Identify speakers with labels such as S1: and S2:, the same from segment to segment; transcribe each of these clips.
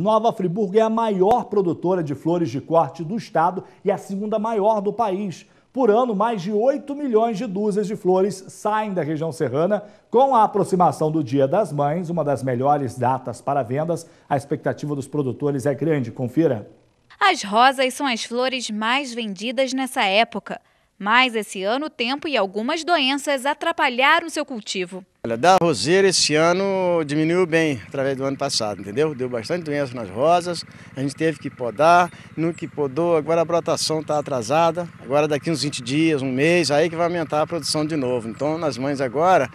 S1: Nova Friburgo é a maior produtora de flores de corte do estado e a segunda maior do país. Por ano, mais de 8 milhões de dúzias de flores saem da região serrana. Com a aproximação do Dia das Mães, uma das melhores datas para vendas, a expectativa dos produtores é grande. Confira.
S2: As rosas são as flores mais vendidas nessa época. Mas esse ano o tempo e algumas doenças atrapalharam seu cultivo.
S3: Olha, da roseira esse ano diminuiu bem através do ano passado, entendeu? Deu bastante doença nas rosas, a gente teve que podar, no que podou, agora a brotação está atrasada, agora daqui uns 20 dias, um mês, aí que vai aumentar a produção de novo. Então, nas mães agora,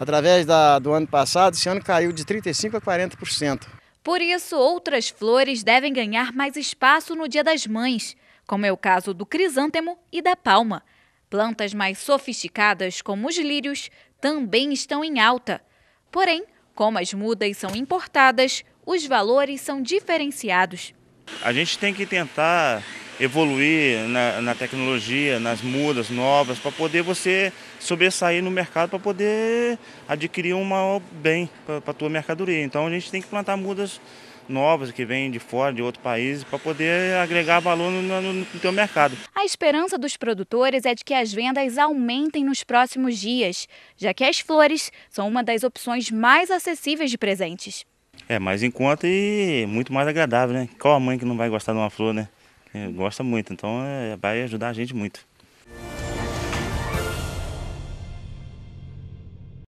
S3: através da, do ano passado, esse ano caiu de 35% a 40%.
S2: Por isso, outras flores devem ganhar mais espaço no Dia das Mães, como é o caso do crisântemo e da palma. Plantas mais sofisticadas, como os lírios, também estão em alta. Porém, como as mudas são importadas, os valores são diferenciados.
S4: A gente tem que tentar evoluir na, na tecnologia, nas mudas novas, para poder você sobressair no mercado, para poder adquirir um maior bem para a tua mercadoria. Então a gente tem que plantar mudas novas que vêm de fora, de outro país, para poder agregar valor no, no, no, teu mercado.
S2: A esperança dos produtores é de que as vendas aumentem nos próximos dias, já que as flores são uma das opções mais acessíveis de presentes.
S4: É, mais em conta e muito mais agradável, né? Qual a mãe que não vai gostar de uma flor, né? É, gosta muito, então é, vai ajudar a gente muito.